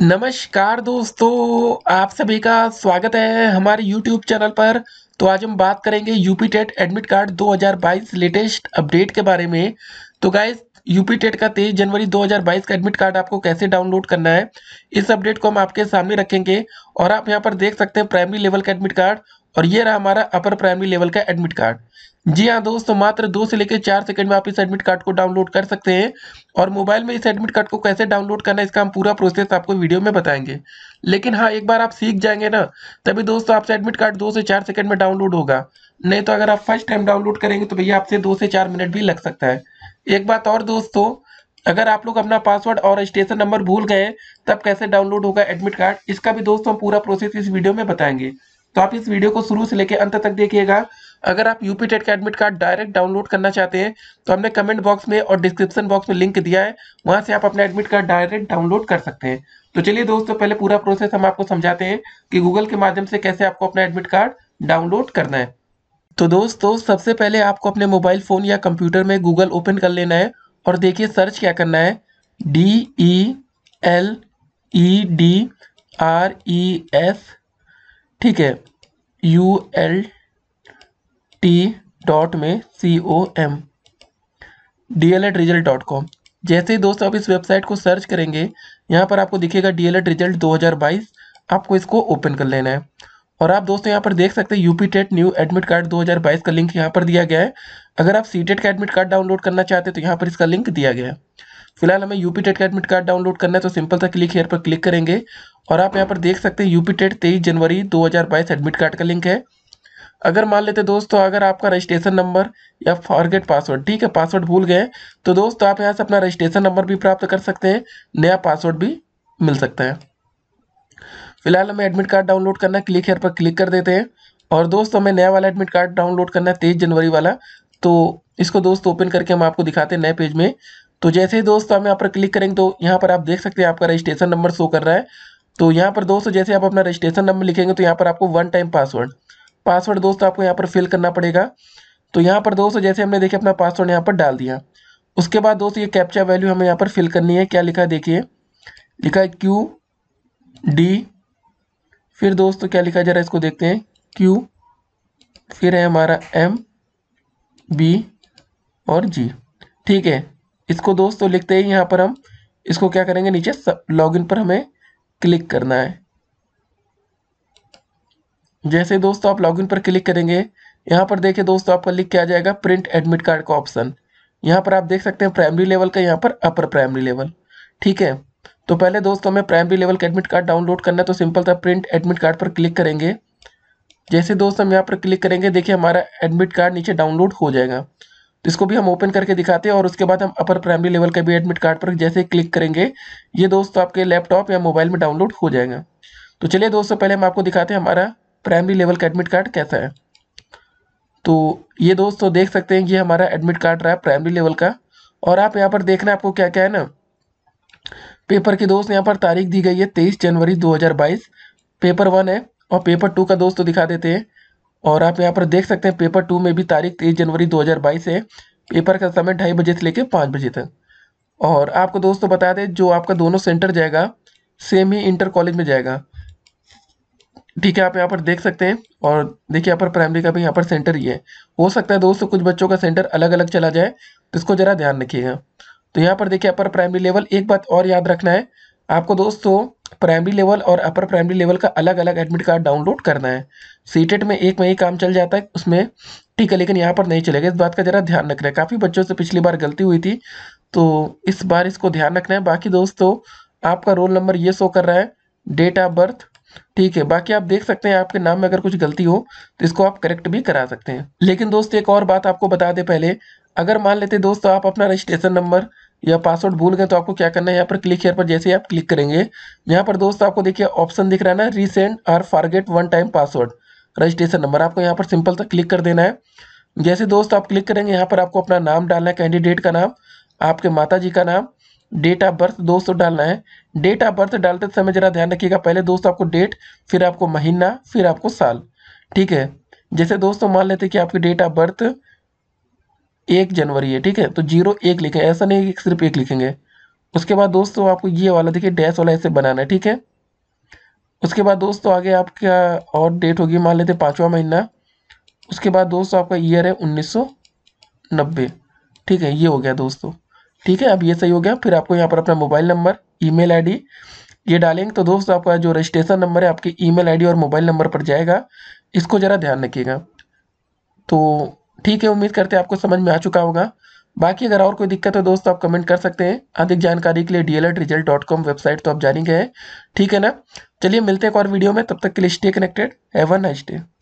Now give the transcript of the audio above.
नमस्कार दोस्तों आप सभी का स्वागत है हमारे YouTube चैनल पर तो आज हम बात करेंगे UP TET admit card 2022 latest update के बारे में तो गाय यूपी टेट का तेईस जनवरी 2022 का एडमिट कार्ड आपको कैसे डाउनलोड करना है इस अपडेट को हम आपके सामने रखेंगे और आप यहाँ पर देख सकते हैं प्राइमरी लेवल का एडमिट कार्ड और ये रहा हमारा अपर प्राइमरी लेवल का एडमिट कार्ड जी हाँ दोस्तों मात्र दो से लेकर चार सेकंड में आप इस एडमिट कार्ड को डाउनलोड कर सकते हैं और मोबाइल में इस एडमिट कार्ड को कैसे डाउनलोड करना इसका हम पूरा प्रोसेस आपको वीडियो में बताएंगे लेकिन हाँ एक बार आप सीख जाएंगे ना तभी दोस्तों आपसे एडमिट कार्ड दो से चार सेकंड में डाउनलोड होगा नहीं तो अगर आप फर्स्ट टाइम डाउनलोड करेंगे तो भैया आपसे दो से चार मिनट भी लग सकता है एक बात और दोस्तों अगर आप लोग अपना पासवर्ड और स्टेशन नंबर भूल गए तब कैसे डाउनलोड होगा एडमिट कार्ड इसका भी दोस्तों हम पूरा प्रोसेस इस वीडियो में बताएंगे तो आप इस वीडियो को शुरू से लेकर अंत तक देखिएगा अगर आप यूपी टेट का एडमिट कार्ड डायरेक्ट डाउनलोड करना चाहते हैं तो हमने कमेंट बॉक्स में और डिस्क्रिप्शन बॉक्स में लिंक दिया है वहां से आप अपना एडमिट कार्ड डायरेक्ट डाउनलोड कर सकते हैं तो चलिए दोस्तों पहले पूरा प्रोसेस हम आपको समझाते हैं कि गूगल के माध्यम से कैसे आपको अपना एडमिट कार्ड डाउनलोड करना है तो दोस्तों सबसे पहले आपको अपने मोबाइल फ़ोन या कंप्यूटर में गूगल ओपन कर लेना है और देखिए सर्च क्या करना है D E L E D R E S ठीक है यू एल टी डॉट में C O M D L at result dot com जैसे ही दोस्तों आप इस वेबसाइट को सर्च करेंगे यहाँ पर आपको दिखेगा डी एल एड रिजल्ट दो हज़ार बाईस आपको इसको ओपन कर लेना है और आप दोस्तों यहाँ पर देख सकते हैं UP TET new admit card 2022 का लिंक यहाँ पर दिया गया है अगर आप सी टेट का एडमिट कार्ड डाउनलोड करना चाहते हैं तो यहाँ पर इसका लिंक दिया गया है फिलहाल हमें यूपी टेट का एडमिट कार्ड डाउनलोड करना है तो सिंपल सा क्लिक हेयर पर क्लिक करेंगे और आप यहाँ पर देख सकते हैं यूपी टेट तेईस जनवरी 2022 एडमिट कार्ड का लिंक है अगर मान लेते दोस्तों अगर आपका रजिस्ट्रेशन नंबर या फॉरगेट पासवर्ड ठीक है पासवर्ड भूल गए तो दोस्तों आप यहाँ से अपना रजिस्ट्रेशन नंबर भी प्राप्त कर सकते हैं नया पासवर्ड भी मिल सकता है फिलहाल हमें एडमिट कार्ड डाउनलोड करना क्लिक हेयर पर क्लिक कर देते हैं और दोस्तों हमें नया वाला एडमिट कार्ड डाउनलोड करना है तेईस जनवरी वाला तो इसको दोस्त ओपन करके हम आपको दिखाते हैं नए पेज में तो जैसे ही दोस्तों हम यहाँ पर क्लिक करेंगे तो यहाँ पर आप देख सकते हैं आपका रजिस्ट्रेशन नंबर शो कर रहा है तो यहाँ पर दोस्तों जैसे आप अपना रजिस्ट्रेशन नंबर लिखेंगे तो यहाँ पर आपको वन टाइम पासवर्ड पासवर्ड दोस्तों आपको यहाँ पर फिल करना पड़ेगा तो यहाँ पर दोस्तों जैसे हमने देखिए अपना पासवर्ड यहाँ पर डाल दिया उसके बाद दोस्तों ये कैप्चा वैल्यू हमें यहाँ पर फिल करनी है क्या लिखा है देखिए लिखा है क्यू डी फिर दोस्तों क्या लिखा जरा इसको देखते हैं क्यू फिर है हमारा एम बी और जी ठीक है इसको दोस्तों लिखते ही यहाँ पर हम इसको क्या करेंगे नीचे इन पर हमें क्लिक करना है जैसे दोस्तों आप लॉगिन पर क्लिक करेंगे यहाँ पर देखिए दोस्तों आपका लिख के आ जाएगा प्रिंट एडमिट कार्ड का ऑप्शन यहाँ पर आप देख सकते हैं प्राइमरी लेवल का यहाँ पर अपर प्राइमरी लेवल ठीक है तो पहले दोस्तों हमें प्राइमरी लेवल का एडमिट कार्ड डाउनलोड करना है तो सिंपल था प्रिंट एडमिट कार्ड पर क्लिक करेंगे जैसे दोस्त हम यहाँ पर क्लिक करेंगे देखिए हमारा एडमिट कार्ड नीचे डाउनलोड हो जाएगा इसको भी हम ओपन करके दिखाते हैं और उसके बाद हम अपर प्राइमरी लेवल का भी एडमिट कार्ड पर जैसे क्लिक करेंगे ये दोस्तों आपके लैपटॉप या मोबाइल में डाउनलोड हो जाएगा तो चलिए दोस्तों पहले हम आपको दिखाते हैं हमारा प्राइमरी लेवल का एडमिट कार्ड कैसा है तो ये दोस्तों देख सकते हैं ये हमारा एडमिट कार्ड रहा प्राइमरी लेवल का और आप यहाँ पर देखना आपको क्या क्या है ना पेपर की दोस्त यहाँ पर तारीख दी गई है तेईस जनवरी 2022 पेपर वन है और पेपर टू का दोस्तों दिखा देते हैं और आप यहाँ पर देख सकते हैं पेपर टू में भी तारीख तेईस जनवरी 2022 है पेपर का समय ढाई बजे से लेकर पाँच बजे तक और आपको दोस्तों बता दें जो आपका दोनों सेंटर जाएगा सेम ही इंटर कॉलेज में जाएगा ठीक है आप यहाँ पर देख सकते हैं और देखिए यहाँ पर प्राइमरी का भी यहाँ पर सेंटर ही है हो सकता है दोस्तों कुछ बच्चों का सेंटर अलग अलग चला जाए तो इसको ज़रा ध्यान रखिएगा तो यहाँ पर देखिए यहाँ पर प्राइमरी लेवल एक बात और याद रखना है आपको दोस्तों प्राइमरी लेवल और अपर प्राइमरी लेवल का अलग अलग एडमिट कार्ड डाउनलोड करना है सीटेट में एक में ही काम चल जाता है उसमें ठीक है लेकिन यहाँ पर नहीं चलेगा इस बात का ज़रा ध्यान रखना है काफ़ी बच्चों से पिछली बार गलती हुई थी तो इस बार इसको ध्यान रखना है बाकी दोस्तों आपका रोल नंबर ये शो कर रहा है डेट ऑफ बर्थ ठीक है बाकी आप देख सकते हैं आपके नाम में अगर कुछ गलती हो तो इसको आप करेक्ट भी करा सकते हैं लेकिन दोस्त एक और बात आपको बता दें पहले अगर मान लेते दोस्तों आप अपना रजिस्ट्रेशन नंबर या पासवर्ड भूल गए तो आपको क्या करना है यहाँ पर क्लिक हेयर पर जैसे ही आप क्लिक करेंगे यहाँ पर दोस्त आपको देखिए ऑप्शन दिख रहा है ना रीसेंड और forget one time password registration number आपको यहाँ पर सिंपल सा क्लिक कर देना है जैसे दोस्त आप क्लिक करेंगे यहाँ पर आपको अपना नाम डालना है कैंडिडेट का नाम आपके माता जी का नाम डेट ऑफ बर्थ दोस्तों डालना है डेट ऑफ बर्थ डालते समय जरा ध्यान रखिएगा पहले दोस्त आपको डेट फिर आपको महीना फिर आपको साल ठीक है जैसे दोस्तों मान लेते कि आपकी डेट ऑफ बर्थ एक जनवरी है ठीक है तो जीरो एक लिखें ऐसा नहीं कि सिर्फ एक लिखेंगे उसके बाद दोस्तों आपको ये वाला देखिए डैश वाला ऐसे बनाना है ठीक है उसके बाद दोस्तों आगे आपका और डेट होगी मान लेते पाँचवा महीना उसके बाद दोस्तों आपका ईयर है उन्नीस ठीक है ये हो गया दोस्तों ठीक है अब ये सही हो गया फिर आपको यहाँ पर अपना मोबाइल नंबर ई मेल ये डालेंगे तो दोस्त आपका जो रजिस्ट्रेशन नंबर है आपके ईमेल आईडी और मोबाइल नंबर पर जाएगा इसको ज़रा ध्यान रखिएगा तो ठीक है उम्मीद करते हैं आपको समझ में आ चुका होगा बाकी अगर और कोई दिक्कत हो दोस्त तो आप कमेंट कर सकते हैं अधिक जानकारी के लिए D result dot com website तो आप जानेंगे ठीक है ना चलिए मिलते हैं एक और वीडियो में तब तक के लिए stay connected have a nice day